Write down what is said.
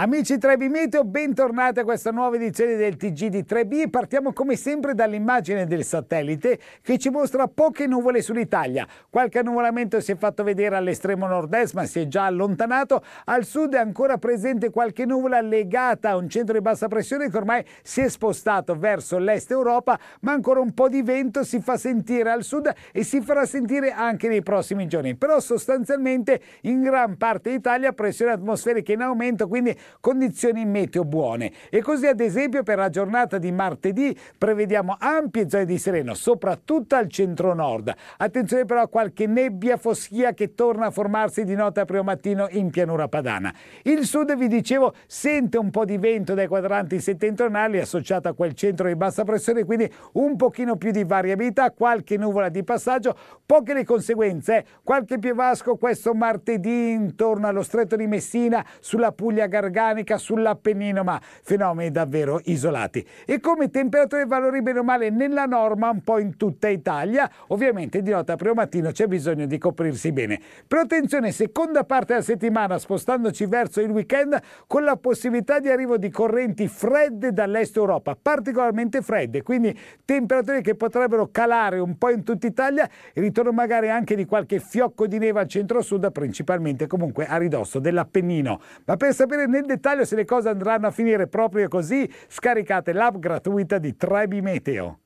Amici Trebi Meteo, bentornati a questa nuova edizione del TG di 3B. Partiamo come sempre dall'immagine del satellite che ci mostra poche nuvole sull'Italia. Qualche annuvolamento si è fatto vedere all'estremo nord-est ma si è già allontanato. Al sud è ancora presente qualche nuvola legata a un centro di bassa pressione che ormai si è spostato verso l'est Europa ma ancora un po' di vento si fa sentire al sud e si farà sentire anche nei prossimi giorni. Però sostanzialmente in gran parte d'Italia pressione atmosferica in aumento quindi condizioni meteo buone e così ad esempio per la giornata di martedì prevediamo ampie zone di sereno, soprattutto al centro-nord. Attenzione però a qualche nebbia foschia che torna a formarsi di notte a primo mattino in pianura padana. Il sud, vi dicevo, sente un po' di vento dai quadranti settentrionali associato a quel centro di bassa pressione, quindi un pochino più di variabilità, qualche nuvola di passaggio, poche le conseguenze, eh. qualche piovasco questo martedì intorno allo stretto di Messina, sulla Puglia Garganta Garganica, sull'Appennino, ma fenomeni davvero isolati. E come temperature e valori bene o male nella norma un po' in tutta Italia, ovviamente di notte a primo mattino c'è bisogno di coprirsi bene. Però attenzione, seconda parte della settimana spostandoci verso il weekend con la possibilità di arrivo di correnti fredde dall'est Europa, particolarmente fredde, quindi temperature che potrebbero calare un po' in tutta Italia e ritorno magari anche di qualche fiocco di neve al centro-sud, principalmente comunque a ridosso dell'Appennino. Ma per sapere nel nel dettaglio se le cose andranno a finire proprio così, scaricate l'app gratuita di Trebi Meteo.